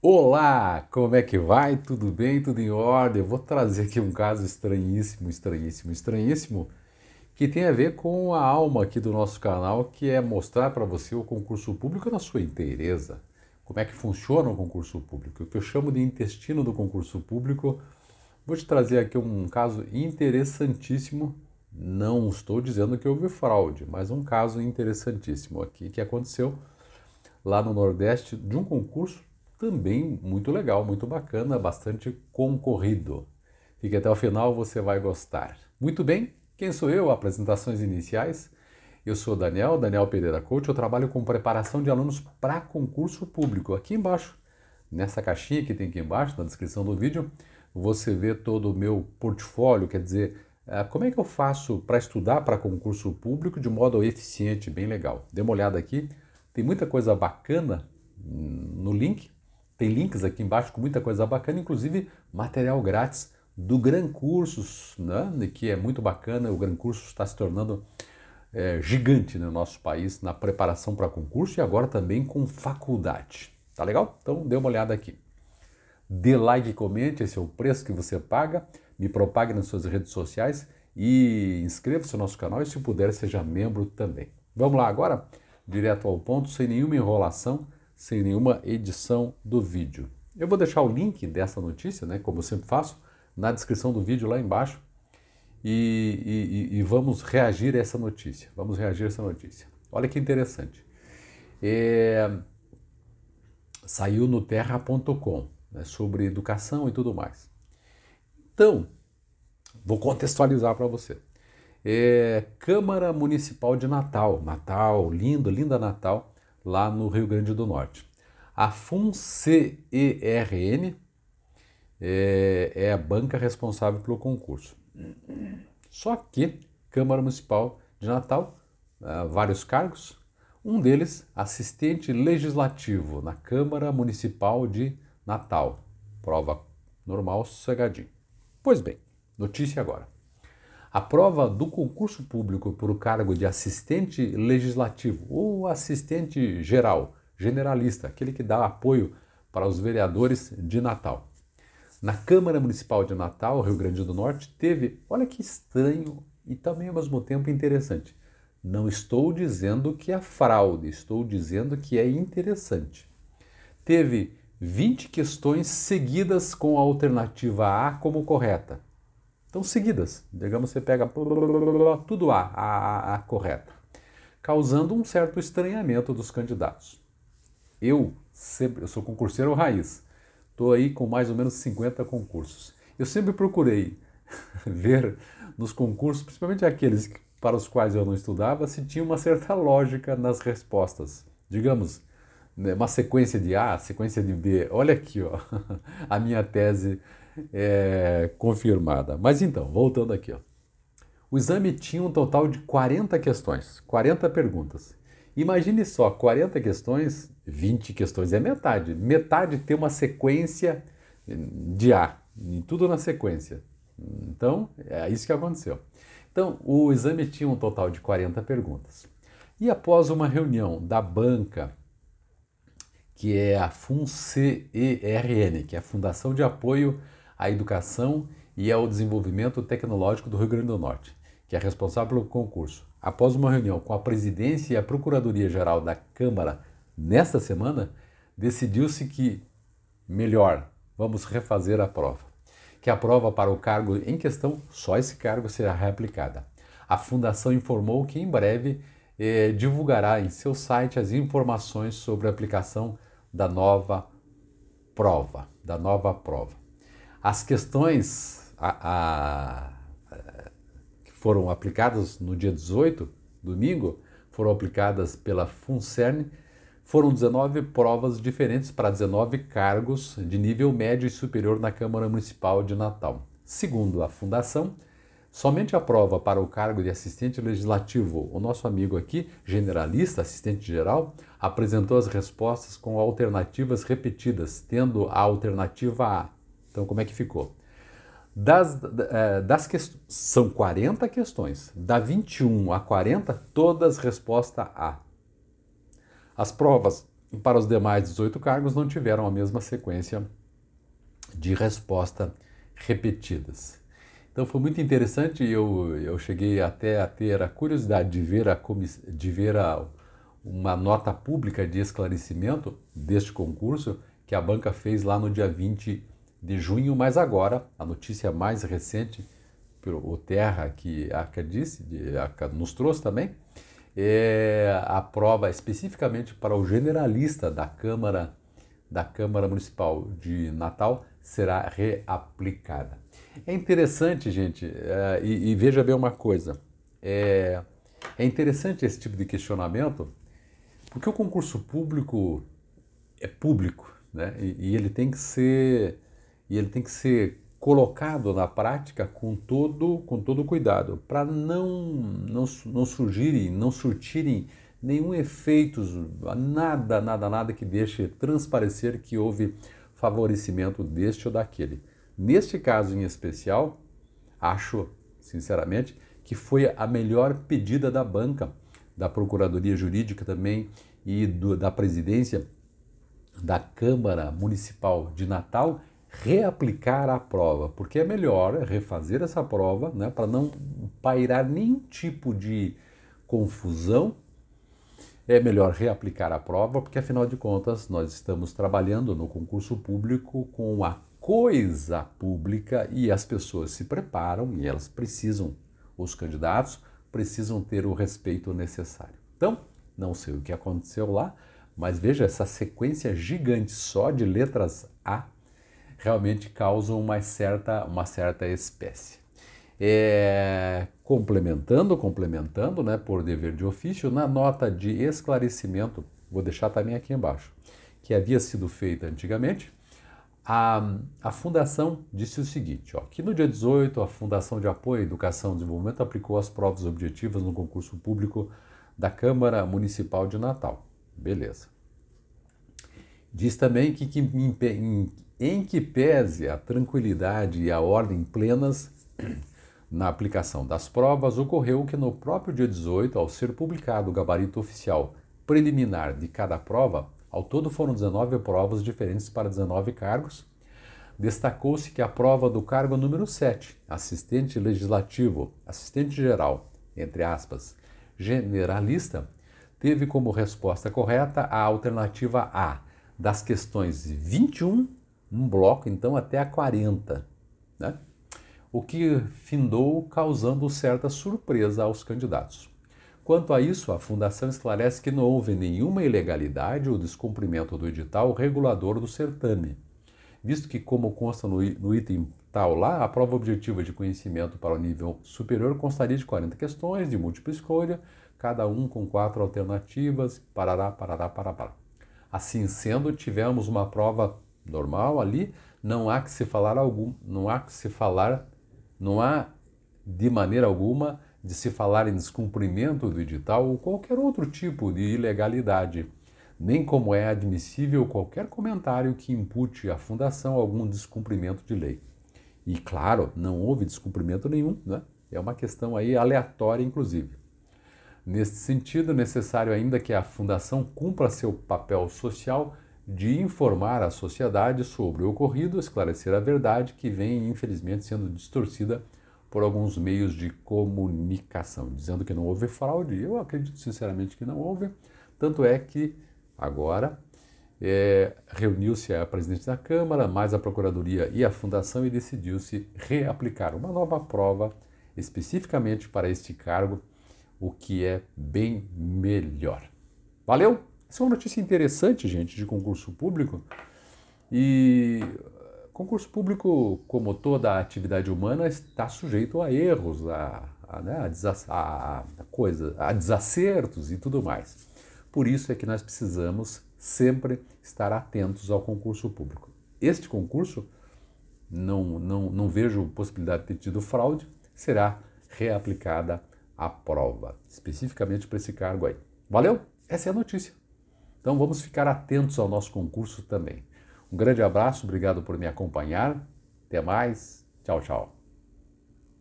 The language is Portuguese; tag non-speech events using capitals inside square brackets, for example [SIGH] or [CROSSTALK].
Olá, como é que vai? Tudo bem? Tudo em ordem? Eu vou trazer aqui um caso estranhíssimo, estranhíssimo, estranhíssimo, que tem a ver com a alma aqui do nosso canal, que é mostrar para você o concurso público na sua inteireza. Como é que funciona o concurso público? O que eu chamo de intestino do concurso público. Vou te trazer aqui um caso interessantíssimo. Não estou dizendo que houve fraude, mas um caso interessantíssimo aqui que aconteceu lá no Nordeste de um concurso também muito legal, muito bacana, bastante concorrido. Fique até o final, você vai gostar. Muito bem, quem sou eu? Apresentações iniciais. Eu sou Daniel, Daniel Pereira Coach. Eu trabalho com preparação de alunos para concurso público. Aqui embaixo, nessa caixinha que tem aqui embaixo, na descrição do vídeo, você vê todo o meu portfólio, quer dizer, ah, como é que eu faço para estudar para concurso público de modo eficiente, bem legal. Dê uma olhada aqui, tem muita coisa bacana hum, no link tem links aqui embaixo com muita coisa bacana, inclusive material grátis do Gran Cursos, né? que é muito bacana. O Gran Cursos está se tornando é, gigante no nosso país na preparação para concurso e agora também com faculdade. Tá legal? Então dê uma olhada aqui. Dê like e comente, esse é o preço que você paga. Me propague nas suas redes sociais e inscreva-se no nosso canal e, se puder, seja membro também. Vamos lá agora, direto ao ponto, sem nenhuma enrolação sem nenhuma edição do vídeo. Eu vou deixar o link dessa notícia, né, como eu sempre faço, na descrição do vídeo lá embaixo e, e, e vamos reagir a essa notícia. Vamos reagir a essa notícia. Olha que interessante. É, saiu no terra.com né, sobre educação e tudo mais. Então, vou contextualizar para você. É, Câmara Municipal de Natal, Natal, lindo, linda Natal, lá no Rio Grande do Norte. A FUNCERN é, é a banca responsável pelo concurso. Só que Câmara Municipal de Natal, ah, vários cargos, um deles assistente legislativo na Câmara Municipal de Natal. Prova normal, sossegadinho. Pois bem, notícia agora. A prova do concurso público por o cargo de assistente legislativo ou assistente geral, generalista, aquele que dá apoio para os vereadores de Natal. Na Câmara Municipal de Natal, Rio Grande do Norte, teve, olha que estranho e também ao mesmo tempo interessante. Não estou dizendo que é fraude, estou dizendo que é interessante. Teve 20 questões seguidas com a alternativa A como correta. Então, seguidas. Digamos, você pega tudo A, a, a, a correta, causando um certo estranhamento dos candidatos. Eu, sempre, eu sou concurseiro raiz, estou aí com mais ou menos 50 concursos. Eu sempre procurei [LAUGHS] ver nos concursos, principalmente aqueles para os quais eu não estudava, se tinha uma certa lógica nas respostas. Digamos, né, uma sequência de A, sequência de B. Olha aqui, ó, [LAUGHS] a minha tese é, confirmada. Mas então, voltando aqui. Ó. O exame tinha um total de 40 questões, 40 perguntas. Imagine só, 40 questões, 20 questões é metade. Metade tem uma sequência de A, tudo na sequência. Então, é isso que aconteceu. Então, o exame tinha um total de 40 perguntas. E após uma reunião da banca, que é a FUNCERN, que é a Fundação de Apoio à educação e ao desenvolvimento tecnológico do Rio Grande do Norte, que é responsável pelo concurso. Após uma reunião com a presidência e a Procuradoria-Geral da Câmara nesta semana, decidiu-se que, melhor, vamos refazer a prova. Que a prova para o cargo em questão, só esse cargo será reaplicada. A fundação informou que em breve eh, divulgará em seu site as informações sobre a aplicação da nova prova, da nova prova as questões a, a, a, eh, que foram aplicadas no dia 18, domingo, foram aplicadas pela FUNCERN, foram 19 provas diferentes para 19 cargos de nível médio e superior na Câmara Municipal de Natal. Segundo a Fundação, somente a prova para o cargo de assistente legislativo, o nosso amigo aqui, generalista, assistente geral, apresentou as respostas com alternativas repetidas, tendo a alternativa A então, como é que ficou? Das, é, das São 40 questões. Da 21 a 40, todas resposta A. As provas para os demais 18 cargos não tiveram a mesma sequência de resposta repetidas. Então foi muito interessante e eu, eu cheguei até a ter a curiosidade de ver, a comiss... de ver a, uma nota pública de esclarecimento deste concurso que a banca fez lá no dia 20 de junho, mas agora a notícia mais recente, o Terra que a ACA disse, a ACA nos trouxe também, é a prova especificamente para o generalista da Câmara da Câmara Municipal de Natal será reaplicada. É interessante, gente, é, e, e, veja bem uma coisa. É, é interessante esse tipo de questionamento, porque o concurso público é público, né? E, e ele tem que ser e ele tem que ser colocado na prática com todo com todo cuidado para não, não não surgirem não surtirem nenhum efeito nada nada nada que deixe transparecer que houve favorecimento deste ou daquele neste caso em especial acho sinceramente que foi a melhor pedida da banca da procuradoria jurídica também e do, da presidência da Câmara Municipal de Natal reaplicar a prova, porque é melhor refazer essa prova né, para não pairar nenhum tipo de confusão. É melhor reaplicar a prova, porque afinal de contas nós estamos trabalhando no concurso público com a coisa pública e as pessoas se preparam e elas precisam, os candidatos precisam ter o respeito necessário. Então, não sei o que aconteceu lá, mas veja essa sequência gigante só de letras A realmente causam uma certa, uma certa espécie. É, complementando, complementando, né, por dever de ofício, na nota de esclarecimento, vou deixar também aqui embaixo, que havia sido feita antigamente, a, a fundação disse o seguinte, ó, que no dia 18 a Fundação de Apoio à Educação e Desenvolvimento aplicou as provas objetivas no concurso público da Câmara Municipal de Natal. Beleza. Diz também que, que em, em, em que pese a tranquilidade e a ordem plenas na aplicação das provas, ocorreu que no próprio dia 18, ao ser publicado o gabarito oficial preliminar de cada prova, ao todo foram 19 provas diferentes para 19 cargos. Destacou-se que a prova do cargo número 7, assistente legislativo, assistente geral, entre aspas, generalista, teve como resposta correta a alternativa A, das questões 21, um bloco, então, até a 40. Né? O que findou causando certa surpresa aos candidatos. Quanto a isso, a Fundação esclarece que não houve nenhuma ilegalidade ou descumprimento do edital regulador do certame, visto que, como consta no item tal lá, a prova objetiva de conhecimento para o nível superior constaria de 40 questões de múltipla escolha, cada um com quatro alternativas, parará, parará, parará. Assim sendo, tivemos uma prova normal ali, não há que se falar algum, não há que se falar, não há de maneira alguma de se falar em descumprimento do edital ou qualquer outro tipo de ilegalidade, nem como é admissível qualquer comentário que impute à fundação algum descumprimento de lei. E claro, não houve descumprimento nenhum, né? É uma questão aí aleatória, inclusive. Neste sentido, é necessário ainda que a Fundação cumpra seu papel social de informar a sociedade sobre o ocorrido, esclarecer a verdade que vem, infelizmente, sendo distorcida por alguns meios de comunicação, dizendo que não houve fraude. Eu acredito sinceramente que não houve. Tanto é que agora é, reuniu-se a presidente da Câmara, mais a Procuradoria e a Fundação e decidiu-se reaplicar uma nova prova especificamente para este cargo o que é bem melhor. Valeu? Essa é uma notícia interessante, gente, de concurso público. E eh, concurso público, como toda atividade humana, está sujeito a erros, a, a, né, a, a, coisa, a desacertos e tudo mais. Por isso é que nós precisamos sempre estar atentos ao concurso público. Este concurso, não, não, não vejo possibilidade de ter tido fraude, será reaplicada aprova prova, especificamente para esse cargo aí. Valeu? Essa é a notícia. Então vamos ficar atentos ao nosso concurso também. Um grande abraço, obrigado por me acompanhar. Até mais. Tchau, tchau.